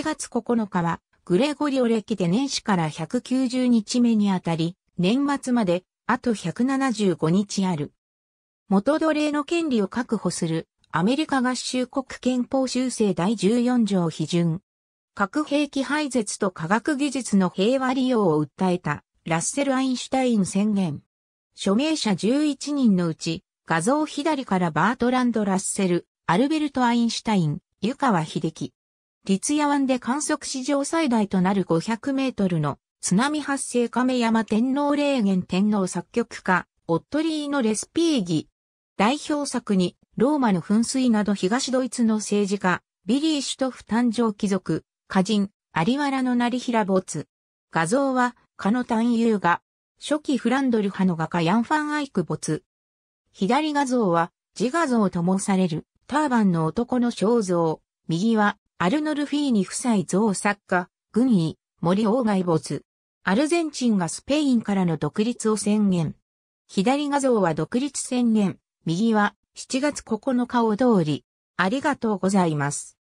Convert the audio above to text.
7月9日は、グレゴリオ歴で年始から190日目にあたり、年末まで、あと175日ある。元奴隷の権利を確保する、アメリカ合衆国憲法修正第14条批准。核兵器廃絶と科学技術の平和利用を訴えた、ラッセル・アインシュタイン宣言。署名者11人のうち、画像左からバートランド・ラッセル、アルベルト・アインシュタイン、湯川秀樹、立夜湾で観測史上最大となる500メートルの津波発生亀山天皇霊源天皇作曲家、オットリーのレスピーギ。代表作に、ローマの噴水など東ドイツの政治家、ビリー・シュトフ誕生貴族、歌人、有原の成平没。画像は、カノタンユーガ。初期フランドル派の画家ヤンファン・アイク没。左画像は、自画像ともされる、ターバンの男の肖像。右は、アルノルフィーニ夫妻像作家、軍医、森王外没。アルゼンチンがスペインからの独立を宣言。左画像は独立宣言、右は7月9日を通り。ありがとうございます。